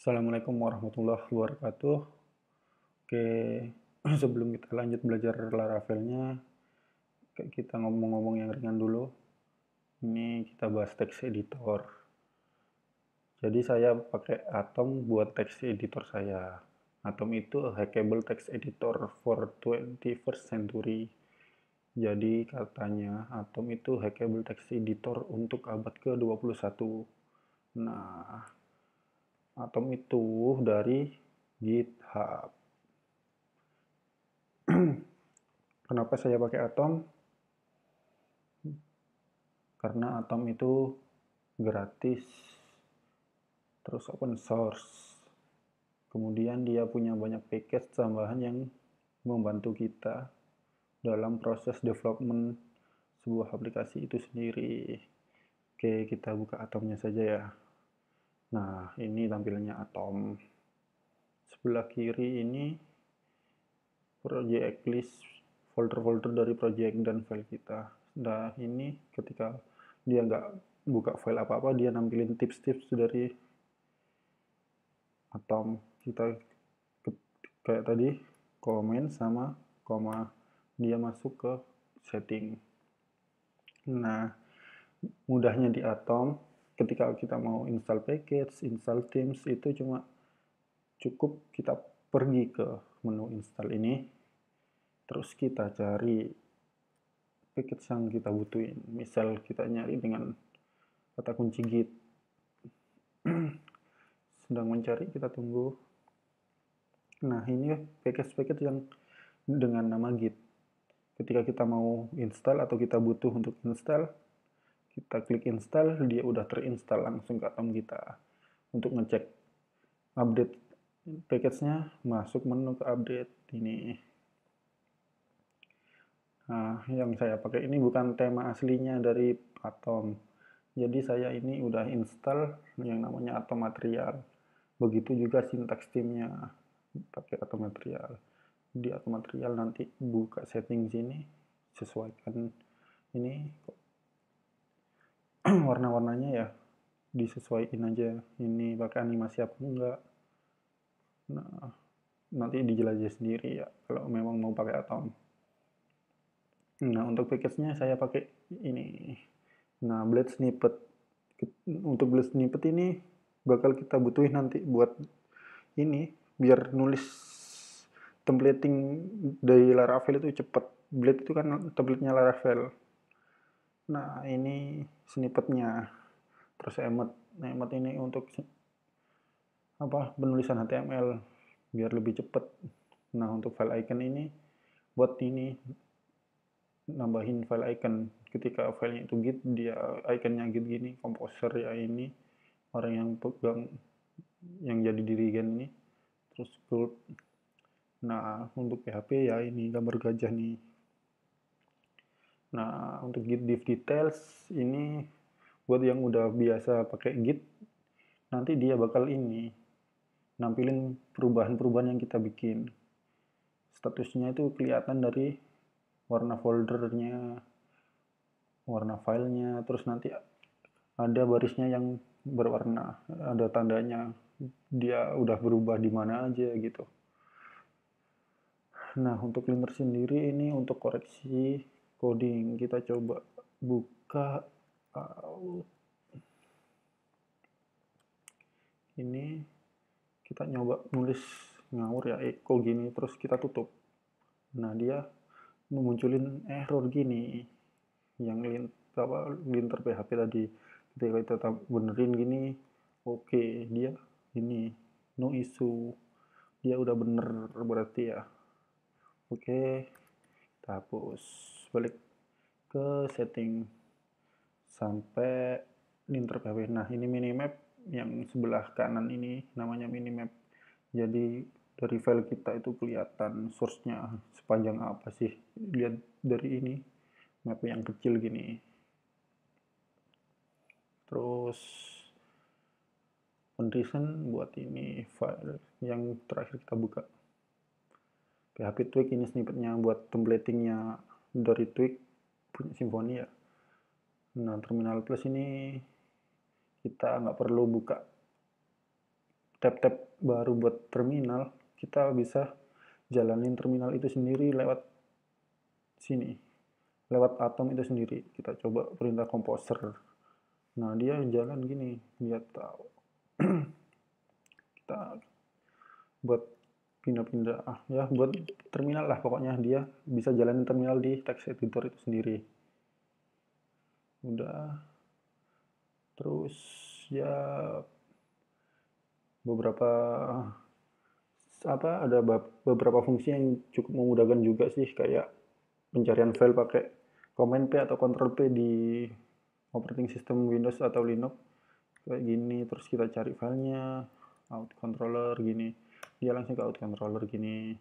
Assalamualaikum warahmatullahi wabarakatuh. Oke, sebelum kita lanjut belajar Laravelnya, kita ngomong-ngomong yang ringan dulu. Ini kita bahas text editor. Jadi saya pakai Atom buat text editor saya. Atom itu hackable text editor for 21st century. Jadi katanya Atom itu hackable text editor untuk abad ke-21. Nah, Atom itu dari GitHub. Kenapa saya pakai Atom? Karena Atom itu gratis, terus open source. Kemudian dia punya banyak package tambahan yang membantu kita dalam proses development sebuah aplikasi itu sendiri. Oke, kita buka atomnya saja ya. Nah, ini tampilannya atom. Sebelah kiri ini project list folder-folder dari project dan file kita. Nah, ini ketika dia nggak buka file apa-apa, dia nampilin tips-tips dari atom kita kayak tadi komen sama koma dia masuk ke setting. Nah, mudahnya di atom ketika kita mau install package, install Teams itu cuma cukup kita pergi ke menu install ini terus kita cari package yang kita butuhin misal kita nyari dengan kata kunci git sedang mencari kita tunggu nah ini package-package yang dengan nama git ketika kita mau install atau kita butuh untuk install kita klik install dia udah terinstall langsung ke atom kita untuk ngecek update package-nya masuk menu ke update ini nah yang saya pakai ini bukan tema aslinya dari atom jadi saya ini udah install yang namanya atom material begitu juga sintaks timnya pakai atom material di atom material nanti buka setting sini sesuaikan ini warna-warnanya ya disesuaikan aja ini pakai animasi apa enggak nah nanti dijelajah sendiri ya kalau memang mau pakai atom nah untuk package-nya saya pakai ini nah blade snippet untuk blade snippet ini bakal kita butuhin nanti buat ini biar nulis templating dari Laravel itu cepet blade itu kan template Laravel Nah, ini snippetnya. Terus emot. Nah, emot ini untuk apa penulisan HTML biar lebih cepat. Nah, untuk file icon ini buat ini nambahin file icon ketika filenya itu git dia iconnya git gini komposer ya ini orang yang pegang yang jadi dirigen ini terus group nah untuk PHP ya ini gambar gajah nih Nah, untuk git div details ini buat yang udah biasa pakai git nanti dia bakal ini nampilin perubahan-perubahan yang kita bikin. Statusnya itu kelihatan dari warna foldernya, warna filenya, terus nanti ada barisnya yang berwarna, ada tandanya dia udah berubah di mana aja gitu. Nah, untuk liner sendiri ini untuk koreksi coding kita coba buka uh, ini kita nyoba nulis ngawur ya eh, kok gini terus kita tutup nah dia memunculin error gini yang lint apa linter PHP tadi ketika kita benerin gini oke okay, dia ini no issue dia udah bener berarti ya oke okay, kita hapus balik ke setting sampai linter PHP nah ini minimap yang sebelah kanan ini namanya minimap jadi dari file kita itu kelihatan source-nya sepanjang apa sih lihat dari ini map yang kecil gini terus condition buat ini file yang terakhir kita buka PHP tweak ini snippetnya buat templatingnya dari tweak punya Simfoni ya. Nah, Terminal Plus ini kita nggak perlu buka tab-tab baru buat terminal, kita bisa jalanin terminal itu sendiri lewat sini, lewat atom itu sendiri. Kita coba perintah composer. Nah, dia jalan gini, dia tahu. kita buat pindah-pindah ah, ya buat terminal lah pokoknya dia bisa jalanin terminal di text editor itu sendiri udah terus ya beberapa apa ada beberapa fungsi yang cukup memudahkan juga sih kayak pencarian file pakai command P atau control P di operating system Windows atau Linux kayak gini terus kita cari filenya out controller gini dia langsung ke out controller gini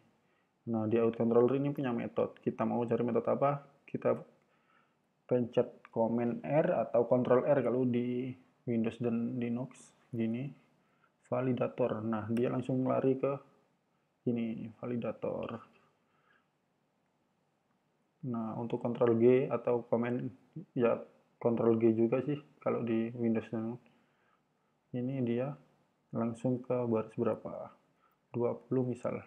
nah di out controller ini punya metode kita mau cari metode apa kita pencet command R atau control R kalau di Windows dan Linux gini validator nah dia langsung lari ke ini validator nah untuk control G atau command ya control G juga sih kalau di Windows dan ini dia langsung ke baris berapa 20 misal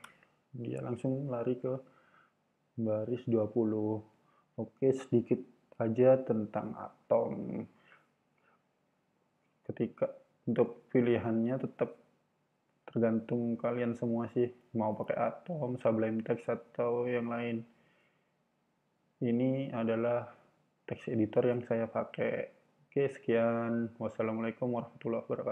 dia iya. langsung lari ke baris 20 oke sedikit aja tentang atom ketika untuk pilihannya tetap tergantung kalian semua sih mau pakai atom, sublime text atau yang lain ini adalah teks editor yang saya pakai oke sekian wassalamualaikum warahmatullahi wabarakatuh